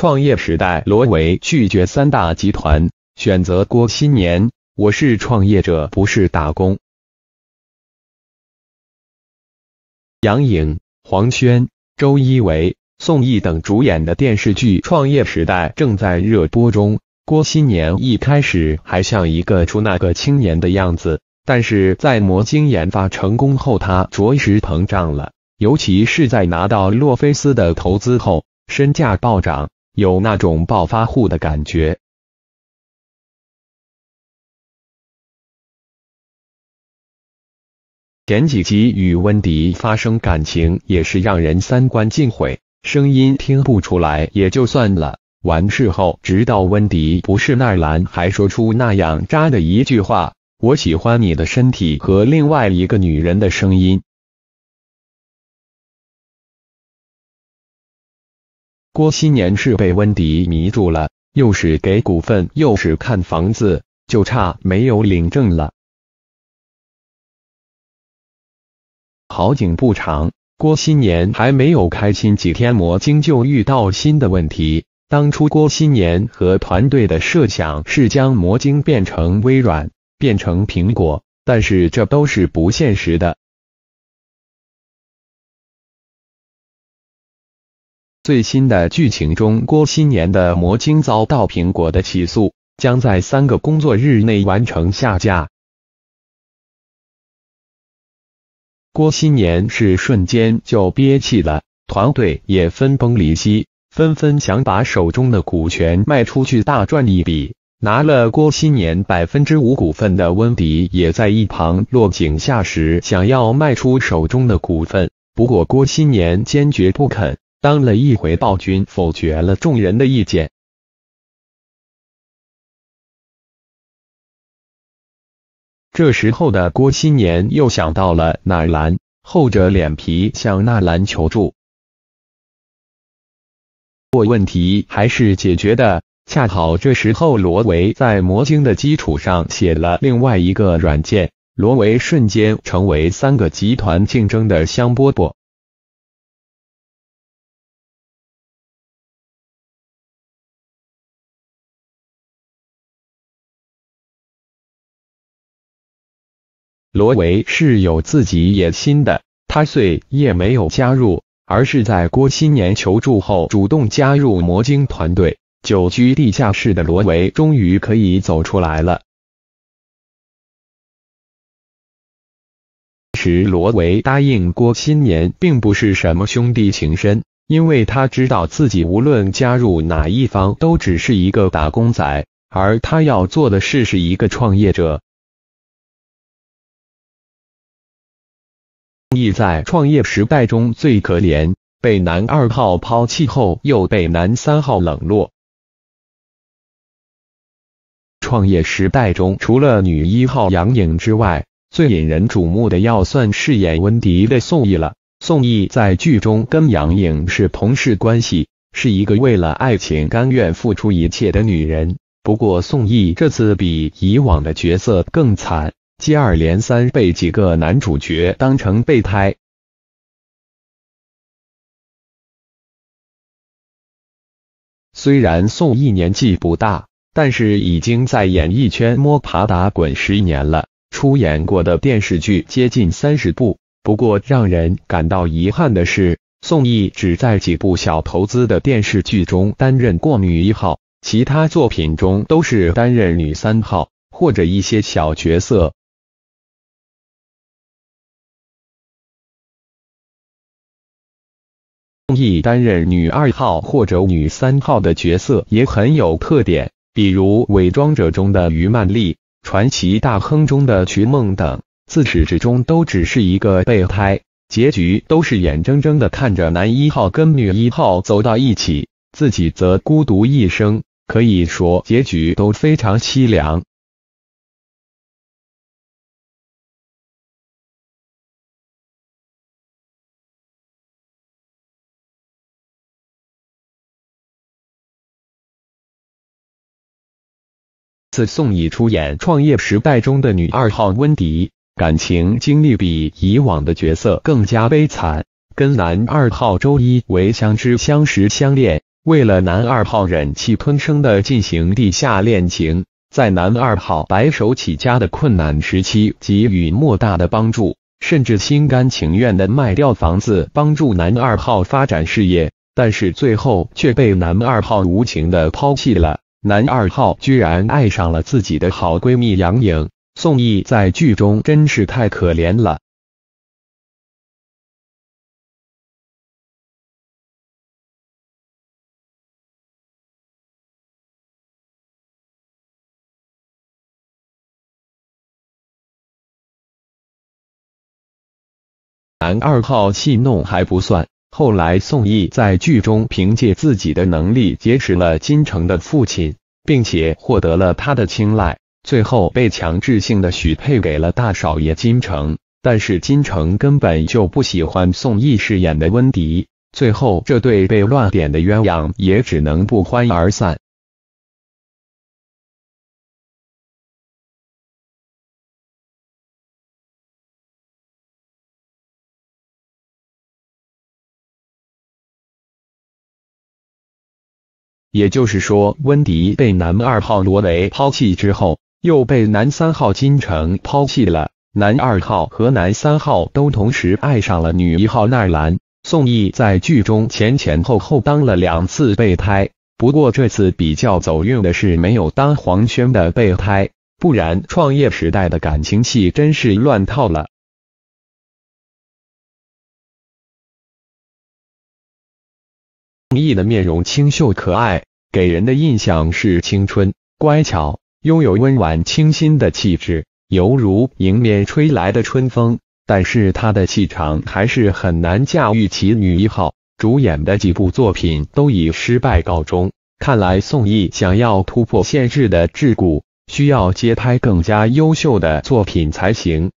创业时代，罗维拒绝三大集团，选择郭新年。我是创业者，不是打工。杨颖、黄轩、周一围、宋轶等主演的电视剧《创业时代》正在热播中。郭新年一开始还像一个出纳个青年的样子，但是在魔晶研发成功后，他着实膨胀了。尤其是在拿到洛菲斯的投资后，身价暴涨。有那种暴发户的感觉。前几集与温迪发生感情也是让人三观尽毁，声音听不出来也就算了。完事后，直到温迪不是纳兰，还说出那样渣的一句话：“我喜欢你的身体和另外一个女人的声音。”郭新年是被温迪迷住了，又是给股份，又是看房子，就差没有领证了。好景不长，郭新年还没有开心几天，魔晶就遇到新的问题。当初郭新年和团队的设想是将魔晶变成微软，变成苹果，但是这都是不现实的。最新的剧情中，郭新年的魔晶遭到苹果的起诉，将在三个工作日内完成下架。郭新年是瞬间就憋气了，团队也分崩离析，纷纷想把手中的股权卖出去，大赚一笔。拿了郭新年百分之五股份的温迪也在一旁落井下石，想要卖出手中的股份，不过郭新年坚决不肯。当了一回暴君，否决了众人的意见。这时候的郭新年又想到了纳兰，厚着脸皮向纳兰求助。不过问题还是解决的，恰好这时候罗维在魔晶的基础上写了另外一个软件，罗维瞬间成为三个集团竞争的香饽饽。罗维是有自己野心的，他虽也没有加入，而是在郭新年求助后主动加入魔晶团队。久居地下室的罗维终于可以走出来了。时，罗维答应郭新年，并不是什么兄弟情深，因为他知道自己无论加入哪一方，都只是一个打工仔，而他要做的事是一个创业者。宋轶在《创业时代》中最可怜，被男二号抛弃后又被男三号冷落。《创业时代》中除了女一号杨颖之外，最引人瞩目的要算饰演温迪的宋轶了。宋轶在剧中跟杨颖是同事关系，是一个为了爱情甘愿付出一切的女人。不过宋轶这次比以往的角色更惨。接二连三被几个男主角当成备胎。虽然宋轶年纪不大，但是已经在演艺圈摸爬打滚十年了，出演过的电视剧接近三十部。不过让人感到遗憾的是，宋轶只在几部小投资的电视剧中担任过女一号，其他作品中都是担任女三号或者一些小角色。易担任女二号或者女三号的角色也很有特点，比如《伪装者》中的于曼丽，《传奇大亨》中的瞿梦等，自始至终都只是一个备胎，结局都是眼睁睁的看着男一号跟女一号走到一起，自己则孤独一生，可以说结局都非常凄凉。自宋轶出演《创业时代》中的女二号温迪，感情经历比以往的角色更加悲惨。跟男二号周一为相知相识相恋，为了男二号忍气吞声的进行地下恋情，在男二号白手起家的困难时期给予莫大的帮助，甚至心甘情愿的卖掉房子帮助男二号发展事业。但是最后却被男二号无情的抛弃了。男二号居然爱上了自己的好闺蜜杨颖，宋轶在剧中真是太可怜了。男二号戏弄还不算。后来，宋轶在剧中凭借自己的能力结识了金城的父亲，并且获得了他的青睐，最后被强制性的许配给了大少爷金城。但是金城根本就不喜欢宋轶饰演的温迪，最后这对被乱点的鸳鸯也只能不欢而散。也就是说，温迪被男二号罗维抛弃之后，又被男三号金城抛弃了。男二号和男三号都同时爱上了女一号奈兰。宋轶在剧中前前后后当了两次备胎，不过这次比较走运的是没有当黄轩的备胎，不然创业时代的感情戏真是乱套了。宋轶的面容清秀可爱，给人的印象是青春、乖巧，拥有温婉清新的气质，犹如迎面吹来的春风。但是她的气场还是很难驾驭其女一号，主演的几部作品都以失败告终。看来宋轶想要突破限制的桎梏，需要接拍更加优秀的作品才行。